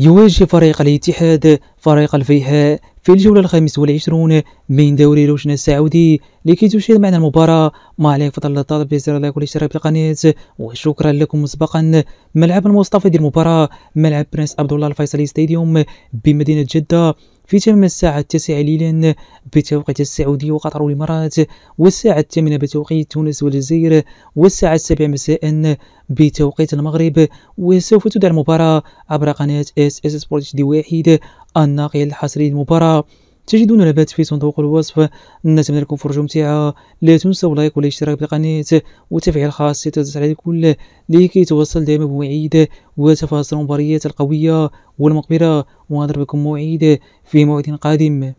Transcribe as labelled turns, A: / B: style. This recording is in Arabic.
A: يواجه فريق الاتحاد فريق الفيحاء في الجولة الخامسة والعشرون من دوري روشن السعودي لكي تشاهد معنا المباراة ما عليك فضل الطلب بزر لايك والاشتراك بالقناة وشكرا لكم مسبقا ملعب المصطفى ديال المباراة ملعب برنس عبد الله الفيصلي ستاديوم بمدينة جدة في تمام الساعة التاسعة ليلا بتوقيت السعودية وقطر والإمارات والساعة الثامنة بتوقيت تونس والجزائر والساعة السابعة مساء بتوقيت المغرب وسوف تدعى المباراة عبر قناة اس اس سبورت دي واحد الناقل الحصري للمباراة تجدون لابات في صندوق الوصف نتمنى لكم فرجة ممتعة لا تنسوا اللايك والاشتراك بالقناة وتفعيل خاص تتفعيل على الكل لكي توصل دائما بمواعيد وتفاصيل المباريات القوية والمقبرة ونضربكم موعد في موعد قادم